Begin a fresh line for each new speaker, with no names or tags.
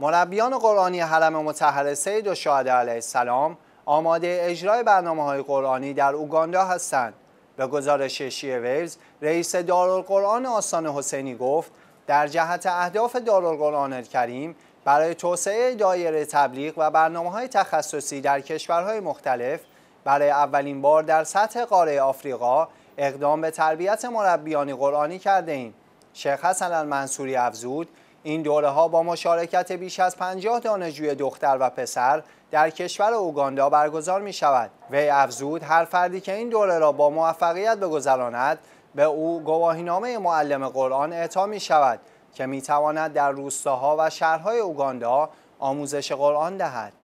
مربیان قرآنی حرم متحر سید و علیه السلام آماده اجرای برنامه های قرآنی در اوگاندا هستند. به گزارش شیه ویلز رئیس دارالقرآن آسان حسینی گفت در جهت اهداف دارالقرآن کریم برای توسعه دایره تبلیغ و برنامه های تخصصی در کشورهای مختلف برای اولین بار در سطح قاره آفریقا اقدام به تربیت مربیانی قرآنی کرده ایم. شیخ حسن المنصوری افزود این دوره ها با مشارکت بیش از 50 دانشجوی دختر و پسر در کشور اوگاندا برگزار می شود. وی افزود هر فردی که این دوره را با موفقیت بگذراند به او گواهینامه معلم قرآن اعطا می شود که می تواند در روستاها و شهرهای اوگاندا آموزش قرآن دهد.